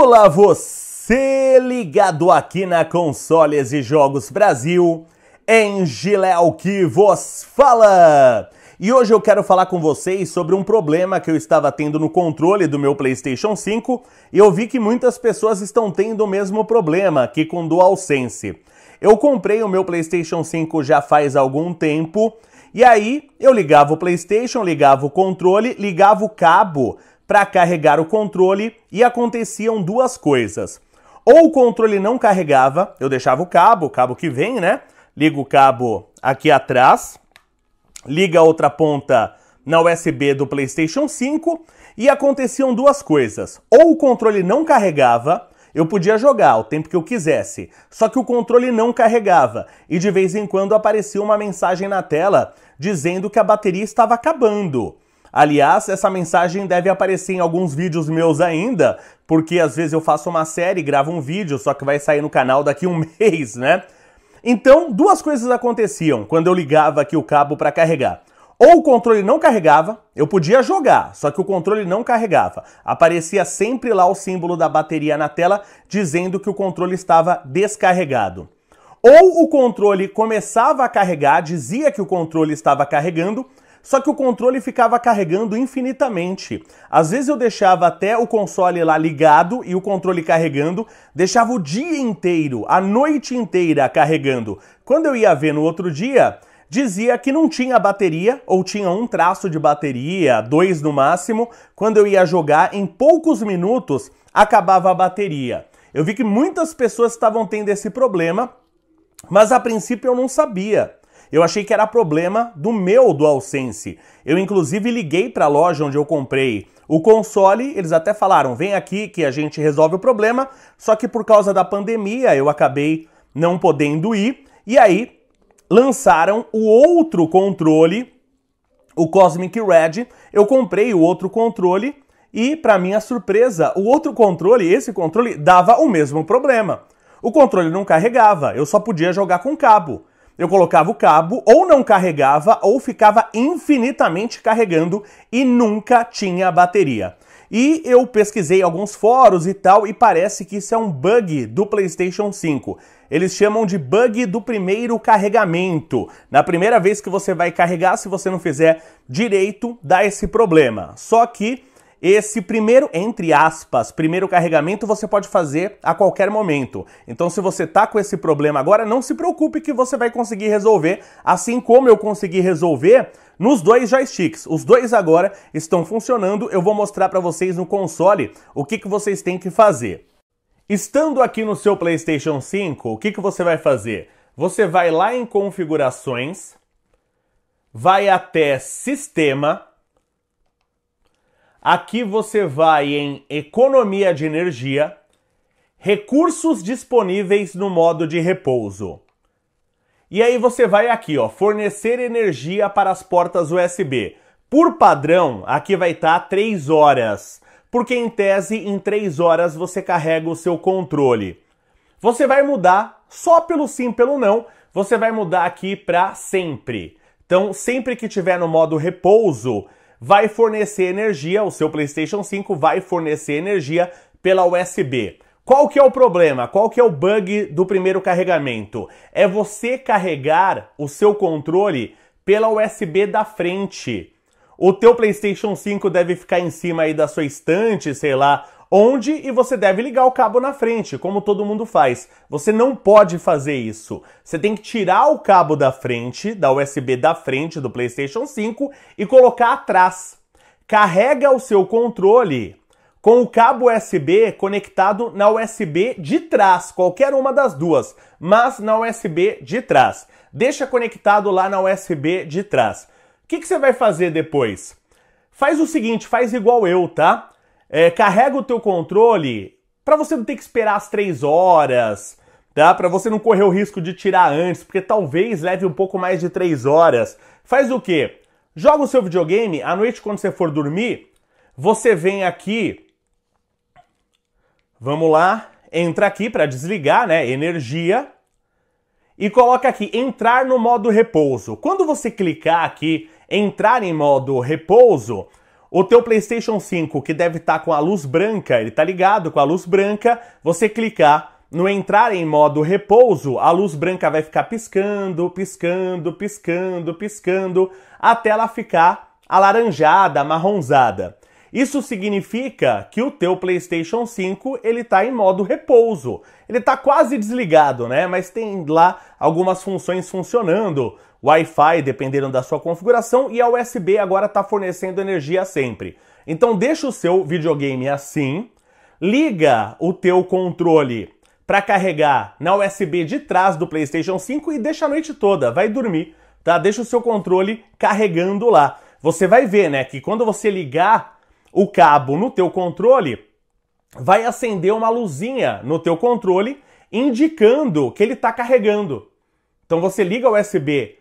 Olá, você ligado aqui na Consoles e Jogos Brasil, Angel é que vos fala! E hoje eu quero falar com vocês sobre um problema que eu estava tendo no controle do meu PlayStation 5 e eu vi que muitas pessoas estão tendo o mesmo problema que com DualSense. Eu comprei o meu PlayStation 5 já faz algum tempo e aí eu ligava o PlayStation, ligava o controle, ligava o cabo para carregar o controle e aconteciam duas coisas. Ou o controle não carregava, eu deixava o cabo, o cabo que vem, né? Ligo o cabo aqui atrás, liga a outra ponta na USB do PlayStation 5 e aconteciam duas coisas. Ou o controle não carregava, eu podia jogar o tempo que eu quisesse, só que o controle não carregava e de vez em quando aparecia uma mensagem na tela dizendo que a bateria estava acabando. Aliás, essa mensagem deve aparecer em alguns vídeos meus ainda, porque às vezes eu faço uma série, gravo um vídeo, só que vai sair no canal daqui um mês, né? Então, duas coisas aconteciam quando eu ligava aqui o cabo para carregar. Ou o controle não carregava, eu podia jogar, só que o controle não carregava. Aparecia sempre lá o símbolo da bateria na tela dizendo que o controle estava descarregado. Ou o controle começava a carregar, dizia que o controle estava carregando, só que o controle ficava carregando infinitamente. Às vezes eu deixava até o console lá ligado e o controle carregando, deixava o dia inteiro, a noite inteira carregando. Quando eu ia ver no outro dia, dizia que não tinha bateria ou tinha um traço de bateria, dois no máximo. Quando eu ia jogar, em poucos minutos acabava a bateria. Eu vi que muitas pessoas estavam tendo esse problema, mas a princípio eu não sabia. Eu achei que era problema do meu DualSense. Eu inclusive liguei para a loja onde eu comprei o console, eles até falaram: "Vem aqui que a gente resolve o problema". Só que por causa da pandemia eu acabei não podendo ir. E aí lançaram o outro controle, o Cosmic Red. Eu comprei o outro controle e, para minha surpresa, o outro controle, esse controle, dava o mesmo problema. O controle não carregava, eu só podia jogar com cabo eu colocava o cabo, ou não carregava, ou ficava infinitamente carregando e nunca tinha bateria. E eu pesquisei alguns fóruns e tal, e parece que isso é um bug do PlayStation 5. Eles chamam de bug do primeiro carregamento. Na primeira vez que você vai carregar, se você não fizer direito, dá esse problema. Só que esse primeiro, entre aspas, primeiro carregamento você pode fazer a qualquer momento. Então, se você está com esse problema agora, não se preocupe que você vai conseguir resolver, assim como eu consegui resolver nos dois joysticks. Os dois agora estão funcionando. Eu vou mostrar para vocês no console o que, que vocês têm que fazer. Estando aqui no seu PlayStation 5, o que, que você vai fazer? Você vai lá em configurações, vai até sistema, Aqui você vai em economia de energia, recursos disponíveis no modo de repouso. E aí você vai aqui, ó, fornecer energia para as portas USB. Por padrão, aqui vai estar tá 3 horas, porque em tese em 3 horas você carrega o seu controle. Você vai mudar só pelo sim, pelo não, você vai mudar aqui para sempre. Então, sempre que tiver no modo repouso, vai fornecer energia, o seu PlayStation 5 vai fornecer energia pela USB. Qual que é o problema? Qual que é o bug do primeiro carregamento? É você carregar o seu controle pela USB da frente. O teu PlayStation 5 deve ficar em cima aí da sua estante, sei lá, onde e você deve ligar o cabo na frente, como todo mundo faz. Você não pode fazer isso. Você tem que tirar o cabo da frente, da USB da frente do PlayStation 5 e colocar atrás. Carrega o seu controle com o cabo USB conectado na USB de trás, qualquer uma das duas, mas na USB de trás. Deixa conectado lá na USB de trás. O que, que você vai fazer depois? Faz o seguinte, faz igual eu, tá? é, carrega o teu controle para você não ter que esperar as três horas, tá? Para você não correr o risco de tirar antes, porque talvez leve um pouco mais de três horas. Faz o quê? Joga o seu videogame à noite quando você for dormir. Você vem aqui, vamos lá, entra aqui para desligar, né? Energia e coloca aqui entrar no modo repouso. Quando você clicar aqui entrar em modo repouso, o teu PlayStation 5, que deve estar tá com a luz branca, ele está ligado com a luz branca, você clicar no entrar em modo repouso, a luz branca vai ficar piscando, piscando, piscando, piscando, até ela ficar alaranjada, marronzada. Isso significa que o teu PlayStation 5 ele está em modo repouso. Ele está quase desligado, né? Mas tem lá algumas funções funcionando. Wi-Fi, dependendo da sua configuração, e a USB agora está fornecendo energia sempre. Então deixa o seu videogame assim, liga o teu controle para carregar na USB de trás do PlayStation 5 e deixa a noite toda, vai dormir, tá? Deixa o seu controle carregando lá. Você vai ver, né, que quando você ligar o cabo no teu controle, vai acender uma luzinha no teu controle indicando que ele está carregando. Então você liga o USB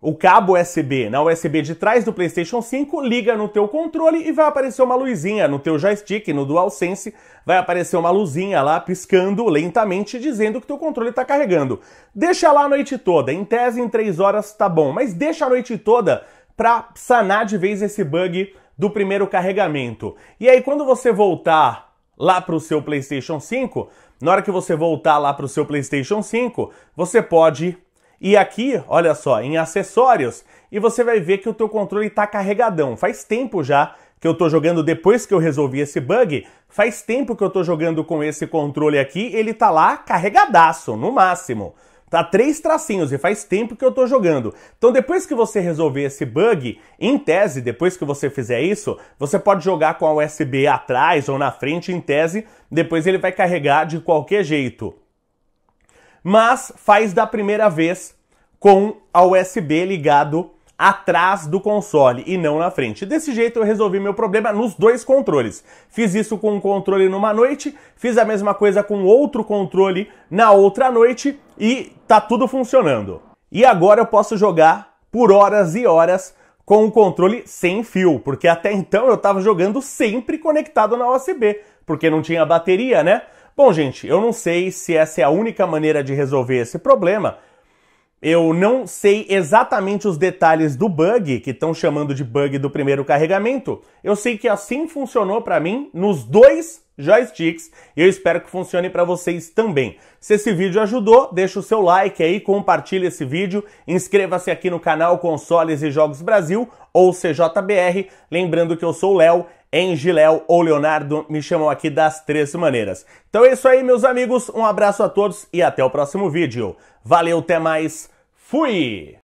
o cabo USB na USB de trás do PlayStation 5, liga no teu controle e vai aparecer uma luzinha no teu joystick, no DualSense, vai aparecer uma luzinha lá piscando lentamente dizendo que teu controle está carregando. Deixa lá a noite toda, em tese em 3 horas tá bom, mas deixa a noite toda para sanar de vez esse bug do primeiro carregamento. E aí quando você voltar lá para o seu PlayStation 5, na hora que você voltar lá para o seu PlayStation 5, você pode e aqui, olha só, em acessórios, e você vai ver que o teu controle está carregadão. Faz tempo já que eu estou jogando depois que eu resolvi esse bug, faz tempo que eu estou jogando com esse controle aqui, ele está lá carregadaço, no máximo. Tá três tracinhos e faz tempo que eu tô jogando. Então depois que você resolver esse bug, em tese, depois que você fizer isso, você pode jogar com a USB atrás ou na frente, em tese, depois ele vai carregar de qualquer jeito mas faz da primeira vez com a USB ligado atrás do console e não na frente. Desse jeito eu resolvi meu problema nos dois controles. Fiz isso com um controle numa noite, fiz a mesma coisa com outro controle na outra noite e tá tudo funcionando. E agora eu posso jogar por horas e horas com o controle sem fio, porque até então eu estava jogando sempre conectado na USB, porque não tinha bateria, né? Bom, gente, eu não sei se essa é a única maneira de resolver esse problema. Eu não sei exatamente os detalhes do bug, que estão chamando de bug do primeiro carregamento. Eu sei que assim funcionou para mim nos dois joysticks e eu espero que funcione para vocês também. Se esse vídeo ajudou, deixa o seu like aí, compartilha esse vídeo, inscreva-se aqui no canal Consoles e Jogos Brasil ou CJBR, lembrando que eu sou o Léo, Engiléo ou Leonardo me chamam aqui das três maneiras. Então é isso aí, meus amigos, um abraço a todos e até o próximo vídeo. Valeu, até mais, fui!